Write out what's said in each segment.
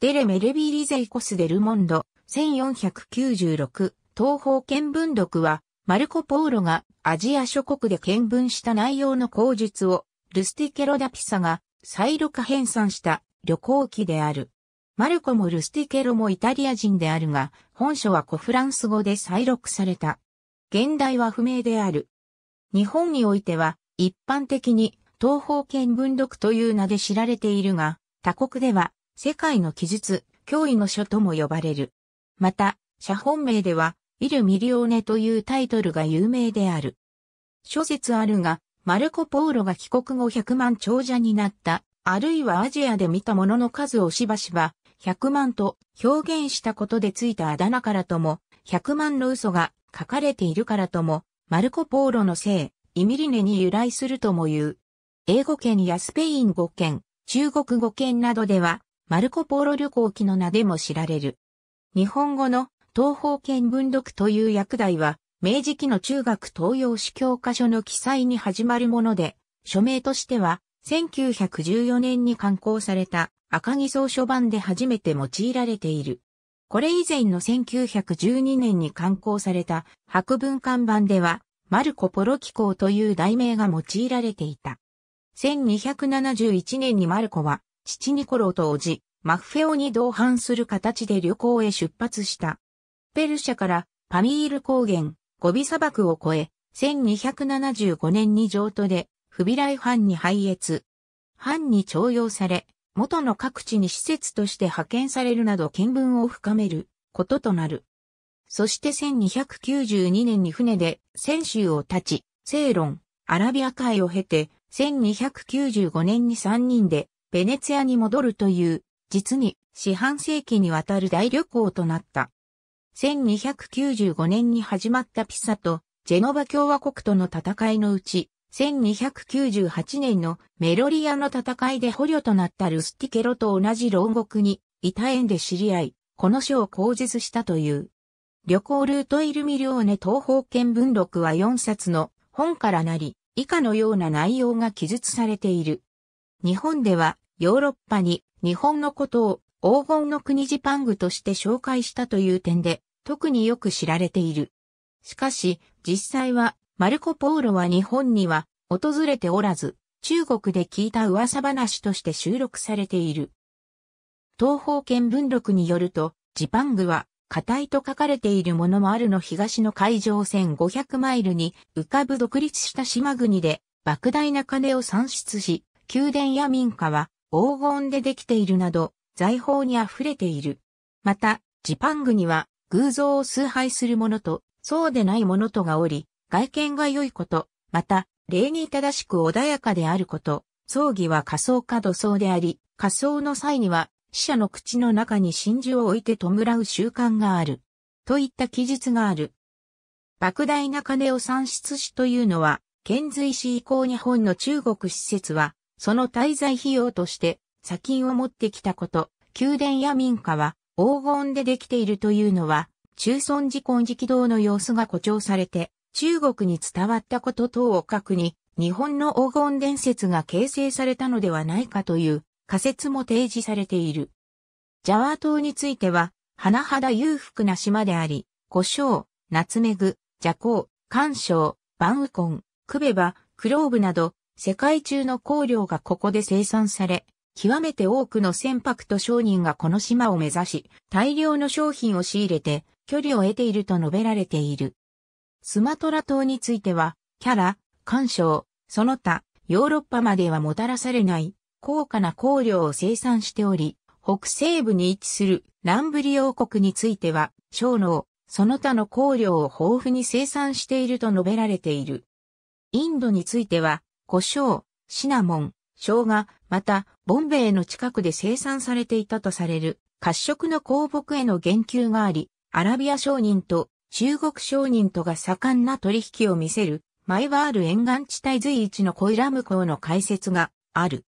デレ・メルビーリゼイコス・デルモンド、1496、東方見聞録は、マルコ・ポーロがアジア諸国で見聞した内容の口述を、ルスティケロ・ダピサが再録編纂した旅行記である。マルコもルスティケロもイタリア人であるが、本書は古フランス語で再録された。現代は不明である。日本においては、一般的に東方見聞録という名で知られているが、他国では世界の記述、脅威の書とも呼ばれる。また、写本名では、イル・ミリオーネというタイトルが有名である。諸説あるが、マルコ・ポーロが帰国後100万長者になった、あるいはアジアで見たものの数をしばしば、100万と表現したことでついたあだ名からとも、100万の嘘が書かれているからとも、マルコ・ポーロのせい、イミリネに由来するとも言う。英語圏やスペイン語圏、中国語圏などでは、マルコポーロ旅行記の名でも知られる。日本語の東方見文読という役題は、明治期の中学東洋史教科書の記載に始まるもので、署名としては、1914年に刊行された赤木総書版で初めて用いられている。これ以前の1912年に刊行された博文館版では、マルコ・ポロ機構という題名が用いられていた。1271年にマルコは父ニコロとおじ、マッフェオに同伴する形で旅行へ出発した。ペルシャからパミール高原、ゴビ砂漠を越え、1275年に譲渡で、フビライ藩に廃越。藩に徴用され、元の各地に施設として派遣されるなど見聞を深めることとなる。そして1292年に船で泉州を立ち、セイロン、アラビア海を経て、1295年に3人でベネツィアに戻るという、実に四半世紀にわたる大旅行となった。1295年に始まったピサとジェノバ共和国との戦いのうち、1298年のメロリアの戦いで捕虜となったルスティケロと同じ牢獄に、イタエンで知り合い、この書を口述したという。旅行ルートイルミリオーネ東方見文録は4冊の本からなり、以下のような内容が記述されている。日本ではヨーロッパに日本のことを黄金の国ジパングとして紹介したという点で特によく知られている。しかし実際はマルコ・ポーロは日本には訪れておらず中国で聞いた噂話として収録されている。東方見文録によるとジパングは硬いと書かれているものもあるの東の海上線500マイルに浮かぶ独立した島国で莫大な金を産出し、宮殿や民家は黄金でできているなど、財宝に溢れている。また、ジパングには、偶像を崇拝する者と、そうでない者とがおり、外見が良いこと、また、礼儀正しく穏やかであること、葬儀は仮葬か土葬であり、仮葬の際には、死者の口の中に真珠を置いて弔う習慣がある。といった記述がある。莫大な金を産出しというのは、遣隋使以降日本の中国施設は、その滞在費用として砂金を持ってきたこと、宮殿や民家は黄金でできているというのは、中村寺金色堂の様子が誇張されて、中国に伝わったこと等を核に、日本の黄金伝説が形成されたのではないかという仮説も提示されている。ジャワ島については、花肌裕福な島であり、胡椒、ナツメグ、ジャコウ、干渉、バンウコン、クベバ、クローブなど、世界中の香料がここで生産され、極めて多くの船舶と商人がこの島を目指し、大量の商品を仕入れて、距離を得ていると述べられている。スマトラ島については、キャラ、干渉、その他、ヨーロッパまではもたらされない、高価な香料を生産しており、北西部に位置するランブリ王国については、小脳、その他の香料を豊富に生産していると述べられている。インドについては、胡椒、シナモン、生姜、また、ボンベイの近くで生産されていたとされる、褐色の香木への言及があり、アラビア商人と中国商人とが盛んな取引を見せる、マイワール沿岸地帯随一のコイラム港の解説がある。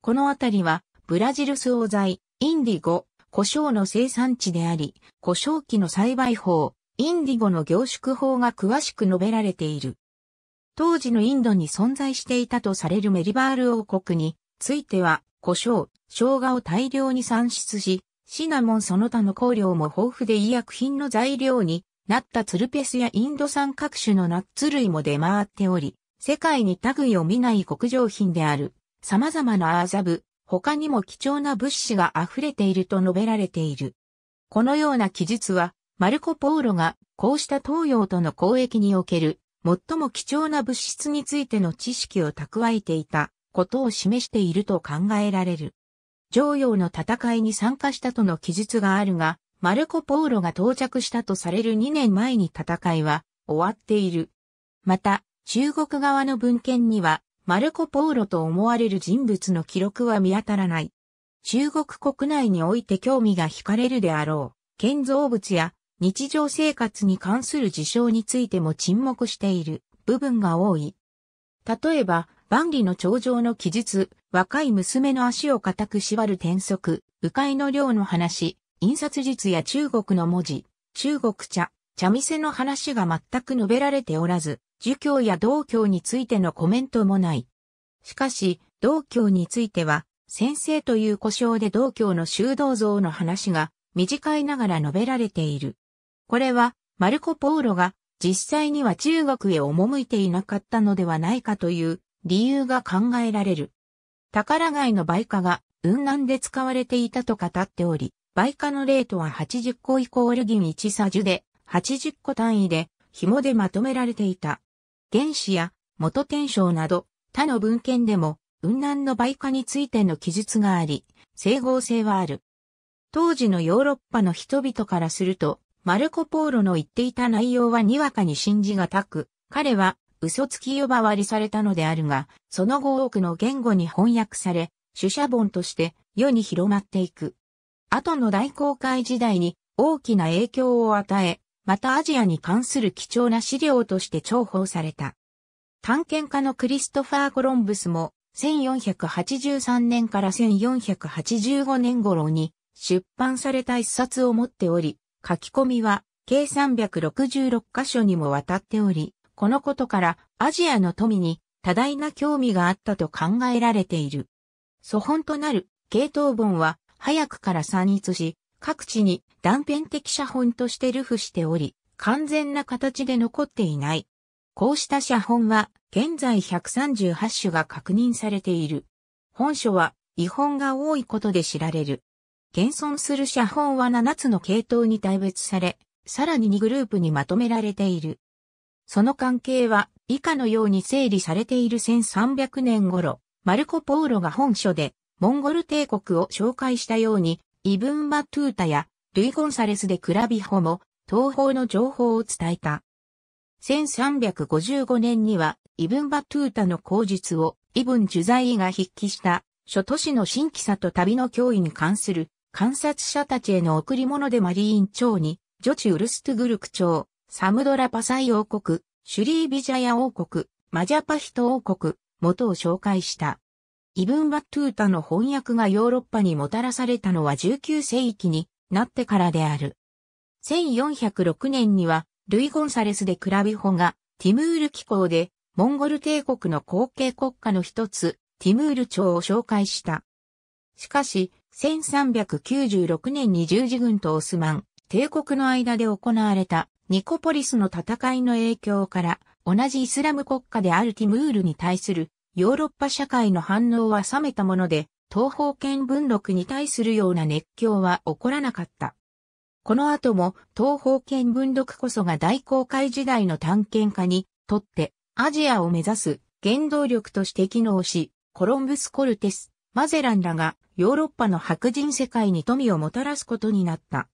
この辺りは、ブラジル総菜、インディゴ、胡椒の生産地であり、胡椒機の栽培法、インディゴの凝縮法が詳しく述べられている。当時のインドに存在していたとされるメリバール王国については、胡椒、生姜を大量に産出し、シナモンその他の香料も豊富で医薬品の材料になったツルペスやインド産各種のナッツ類も出回っており、世界に類を見ない国上品である、様々なアーザブ、他にも貴重な物資が溢れていると述べられている。このような記述は、マルコ・ポーロがこうした東洋との交易における最も貴重な物質についての知識を蓄えていたことを示していると考えられる。常用の戦いに参加したとの記述があるが、マルコ・ポーロが到着したとされる2年前に戦いは終わっている。また、中国側の文献には、マルコ・ポーロと思われる人物の記録は見当たらない。中国国内において興味が惹かれるであろう、建造物や日常生活に関する事象についても沈黙している部分が多い。例えば、万里の長城の記述、若い娘の足を固く縛る転足、迂回の量の話、印刷術や中国の文字、中国茶、茶店の話が全く述べられておらず、儒教や道教についてのコメントもない。しかし、道教については、先生という故障で道教の修道像の話が短いながら述べられている。これは、マルコ・ポーロが実際には中国へ赴いていなかったのではないかという理由が考えられる。宝貝の売価が雲南で使われていたと語っており、売価のレートは80個イコール銀1サジュで、80個単位で紐でまとめられていた。原子や元天章など他の文献でも雲南の売価についての記述があり、整合性はある。当時のヨーロッパの人々からすると、マルコ・ポーロの言っていた内容はにわかに信じがたく、彼は嘘つき呼ばわりされたのであるが、その後多くの言語に翻訳され、主者本として世に広まっていく。後の大航海時代に大きな影響を与え、またアジアに関する貴重な資料として重宝された。探検家のクリストファー・コロンブスも、1483年から1485年頃に出版された一冊を持っており、書き込みは計366箇所にもわたっており、このことからアジアの富に多大な興味があったと考えられている。祖本となる系統本は早くから散逸し、各地に断片的写本として流布しており、完全な形で残っていない。こうした写本は現在138種が確認されている。本書は違本が多いことで知られる。現存する写本は7つの系統に大別され、さらに2グループにまとめられている。その関係は以下のように整理されている1300年頃、マルコ・ポーロが本書でモンゴル帝国を紹介したように、イブン・バトゥータやルイ・ゴンサレスでクラビホも東方の情報を伝えた。1355年にはイブン・バトゥータの口述をイブン・ジュザイが筆記した諸都市の新規さと旅の脅威に関する観察者たちへの贈り物でマリーン朝に、ジョチウルストゥグルク朝、サムドラパサイ王国、シュリービジャヤ王国、マジャパヒト王国、元を紹介した。イブン・バットゥータの翻訳がヨーロッパにもたらされたのは19世紀になってからである。1406年には、ルイ・ゴンサレスでクラビホが、ティムール機構で、モンゴル帝国の後継国家の一つ、ティムール朝を紹介した。しかし、1396年に十字軍とオスマン、帝国の間で行われたニコポリスの戦いの影響から同じイスラム国家であるティムールに対するヨーロッパ社会の反応は冷めたもので東方圏文録に対するような熱狂は起こらなかった。この後も東方圏文録こそが大航海時代の探検家にとってアジアを目指す原動力として機能し、コロンブス・コルテス、マゼランらがヨーロッパの白人世界に富をもたらすことになった。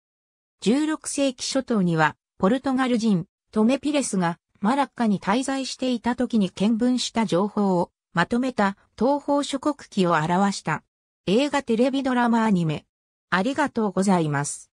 16世紀初頭には、ポルトガル人、トメピレスがマラッカに滞在していた時に見聞した情報をまとめた東方諸国記を表した。映画テレビドラマアニメ。ありがとうございます。